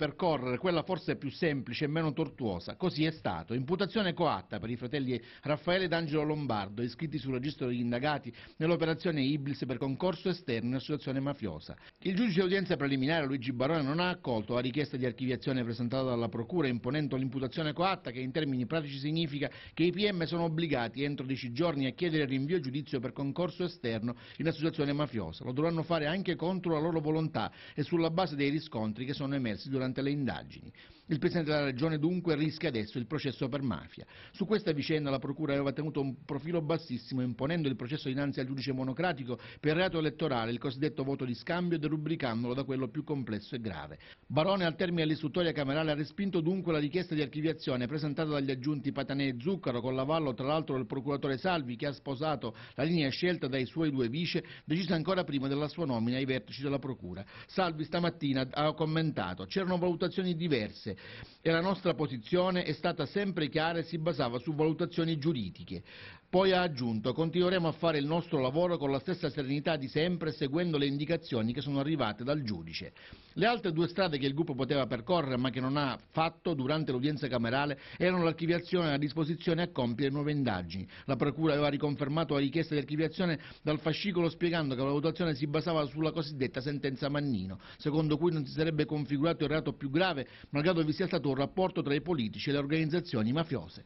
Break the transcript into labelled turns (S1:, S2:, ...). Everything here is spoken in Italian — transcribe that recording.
S1: percorrere quella forse più semplice e meno tortuosa. Così è stato. Imputazione coatta per i fratelli Raffaele ed Angelo Lombardo, iscritti sul registro degli indagati nell'operazione Iblis per concorso esterno in associazione mafiosa. Il giudice d'udienza preliminare Luigi Barone non ha accolto la richiesta di archiviazione presentata dalla Procura imponendo l'imputazione coatta che in termini pratici significa che i PM sono obbligati entro dieci giorni a chiedere rinvio a giudizio per concorso esterno in associazione mafiosa. Lo dovranno fare anche contro la loro volontà e sulla base dei riscontri che sono emersi durante durante le indagini. Il Presidente della Regione dunque rischia adesso il processo per mafia. Su questa vicenda la Procura aveva tenuto un profilo bassissimo imponendo il processo dinanzi al giudice monocratico per reato elettorale, il cosiddetto voto di scambio, derubricandolo da quello più complesso e grave. Barone al termine dell'istruttoria camerale ha respinto dunque la richiesta di archiviazione presentata dagli aggiunti Patanè e Zuccaro con l'avallo tra l'altro del procuratore Salvi che ha sposato la linea scelta dai suoi due vice decisa ancora prima della sua nomina ai vertici della Procura. Salvi stamattina ha commentato c'erano valutazioni diverse e la nostra posizione è stata sempre chiara e si basava su valutazioni giuridiche. Poi ha aggiunto continueremo a fare il nostro lavoro con la stessa serenità di sempre seguendo le indicazioni che sono arrivate dal giudice. Le altre due strade che il gruppo poteva percorrere ma che non ha fatto durante l'udienza camerale erano l'archiviazione e la disposizione a compiere nuove indagini. La Procura aveva riconfermato la richiesta di archiviazione dal fascicolo spiegando che la valutazione si basava sulla cosiddetta sentenza Mannino, secondo cui non si sarebbe configurato il reato più grave, malgrado vi sia stato un rapporto tra i politici e le organizzazioni mafiose.